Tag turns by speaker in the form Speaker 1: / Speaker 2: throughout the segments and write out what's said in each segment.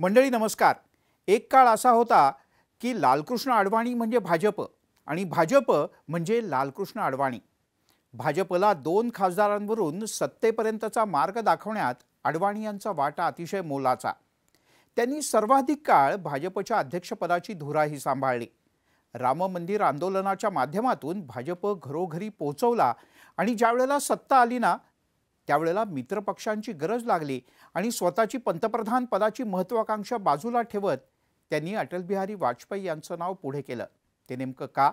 Speaker 1: मंडळी नमस्कार एक काळ असा होता की लालकृष्ण अडवाणी म्हणजे भाजप आणि भाजप म्हणजे लालकृष्ण अडवाणी भाजपला दोन खासदारांवरून सत्तेपर्यंतचा मार्ग दाखवण्यात अडवाणी यांचा वाटा अतिशय मोलाचा त्यांनी सर्वाधिक काळ भाजपच्या अध्यक्षपदाची धुराही सांभाळली राम मंदिर आंदोलनाच्या माध्यमातून भाजप घरोघरी पोहोचवला आणि ज्यावेळेला सत्ता आली ना त्यावेळेला मित्रपक्षांची गरज लागली आणि स्वतःची पंतप्रधान पदाची महत्त्वाकांक्षा बाजूला ठेवत त्यांनी अटलबिहारी वाजपेयी यांचं नाव पुढे केलं ते नेमकं का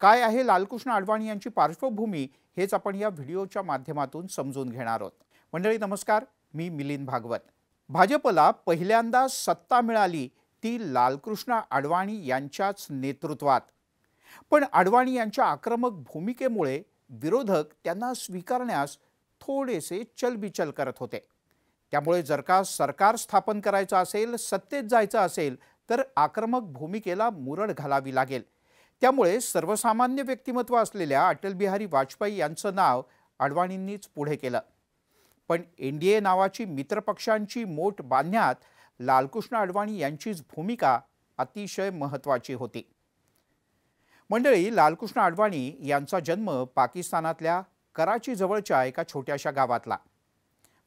Speaker 1: काय आहे लालकृष्ण अडवाणी यांची पार्श्वभूमी हेच आपण या व्हिडिओच्या माध्यमातून समजून घेणार आहोत मंडळी नमस्कार मी मिलिंद भागवत भाजपला पहिल्यांदा सत्ता मिळाली ती लालकृष्ण अडवाणी यांच्याच नेतृत्वात पण अडवाणी यांच्या आक्रमक भूमिकेमुळे विरोधक त्यांना स्वीकारण्यास थोडेसे चलबिचल करत होते त्यामुळे जर का सरकार स्थापन करायचं असेल सत्तेत जायचं असेल तर आक्रमक भूमिकेला मुरड घालावी लागेल त्यामुळे सर्वसामान्य व्यक्तिमत्व असलेल्या अटलबिहारी वाजपेयी यांचं नाव अडवाणींनीच पुढे केलं पण एन डी ए नावाची मित्रपक्षांची मोठ बांधण्यात लालकृष्ण अडवाणी यांचीच भूमिका अतिशय महत्त्वाची होती मंडळी लालकृष्ण अडवाणी यांचा जन्म पाकिस्तानातल्या कराची जवळच्या एका छोट्याशा गावातला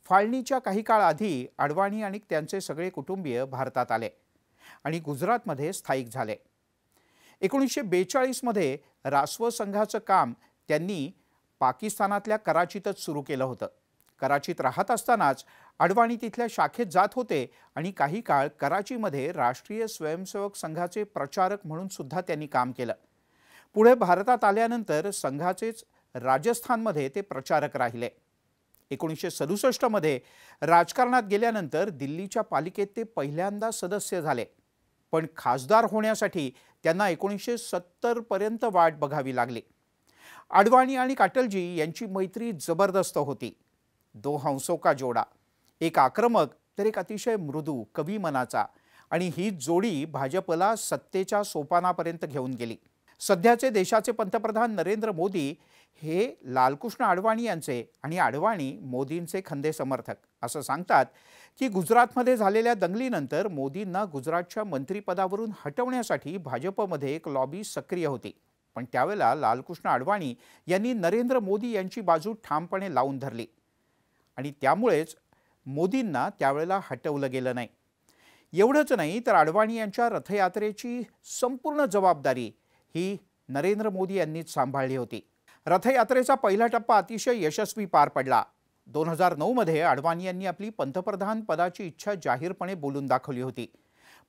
Speaker 1: फाळणीच्या काही काळ आधी अडवाणी आणि त्यांचे सगळे कुटुंबीय भारतात आले आणि गुजरातमध्ये स्थायिक झाले एकोणीसशे बेचाळीसमध्ये रास्व संघाचं काम त्यांनी पाकिस्तानातल्या कराचीतच सुरू केलं होतं कराचीत राहत असतानाच अडवाणी तिथल्या शाखेत जात होते आणि काही काळ कराचीमध्ये राष्ट्रीय स्वयंसेवक संघाचे प्रचारक म्हणून सुद्धा त्यांनी काम केलं पुढे भारतात आल्यानंतर संघाचेच राजस्थानमध्ये ते प्रचारक राहिले एकोणीसशे सदुसष्टमध्ये राजकारणात गेल्यानंतर दिल्लीच्या पालिकेत ते पहिल्यांदा सदस्य झाले पण खासदार होण्यासाठी त्यांना एकोणीसशे सत्तरपर्यंत वाट बघावी लागली आडवाणी आणि काटलजी यांची मैत्री जबरदस्त होती दो हंसो का जोडा एक आक्रमक तर एक अतिशय मृदू कवी मनाचा आणि ही जोडी भाजपला सत्तेच्या सोपानापर्यंत घेऊन गेली सध्याचे देशाचे पंतप्रधान नरेंद्र मोदी हे लालकृष्ण आडवाणी यांचे आणि आडवाणी मोदींचे खंदे समर्थक असं सांगतात की गुजरातमध्ये झालेल्या दंगलीनंतर मोदींना गुजरातच्या मंत्रीपदावरून हटवण्यासाठी भाजपमध्ये एक लॉबी सक्रिय होती पण त्यावेळेला लालकृष्ण आडवाणी यांनी नरेंद्र मोदी यांची बाजू ठामपणे लावून धरली आणि त्यामुळेच मोदींना त्यावेळेला हटवलं गेलं नाही एवढंच नाही तर अडवाणी यांच्या रथयात्रेची संपूर्ण जबाबदारी ही नरेंद्र मोदी यांनीच सांभाळली होती रथयात्रेचा पहिला टप्पा अतिशय यशस्वी पार पडला दोन हजार नऊमध्ये अडवाणी यांनी आपली पंतप्रधान पदाची इच्छा जाहीरपणे बोलून दाखवली होती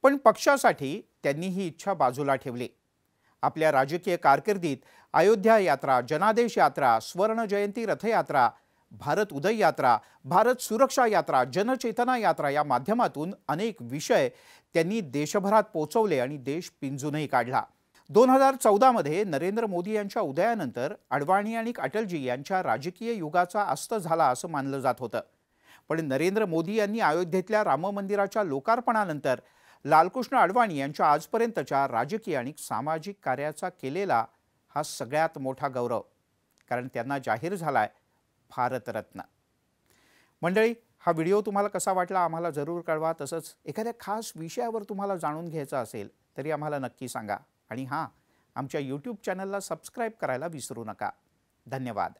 Speaker 1: पण पक्षासाठी त्यांनी ही इच्छा बाजूला ठेवली आपल्या राजकीय कारकिर्दीत अयोध्या यात्रा जनादेश यात्रा स्वर्ण जयंती रथयात्रा भारत उदय यात्रा भारत सुरक्षा यात्रा जनचेतना यात्रा या माध्यमातून अनेक विषय त्यांनी देशभरात पोचवले आणि देश पिंजूनही काढला दोन हजार चौदामध्ये नरेंद्र मोदी यांच्या उदयानंतर अडवाणी आणि अटलजी यांच्या राजकीय युगाचा अस्त झाला असं मानलं जात होतं पण नरेंद्र मोदी यांनी अयोध्येतल्या राम मंदिराच्या लोकार्पणानंतर लालकृष्ण अडवाणी यांच्या आजपर्यंतच्या राजकीय आणि सामाजिक कार्याचा केलेला हा सगळ्यात मोठा गौरव कारण त्यांना जाहीर झाला आहे भारतरत्न मंडळी हा व्हिडिओ तुम्हाला कसा वाटला आम्हाला जरूर कळवा तसंच एखाद्या खास विषयावर तुम्हाला जाणून घ्यायचं असेल तरी आम्हाला नक्की सांगा आणि हां आमच्या यूट्यूब चॅनलला सबस्क्राईब करायला विसरू नका धन्यवाद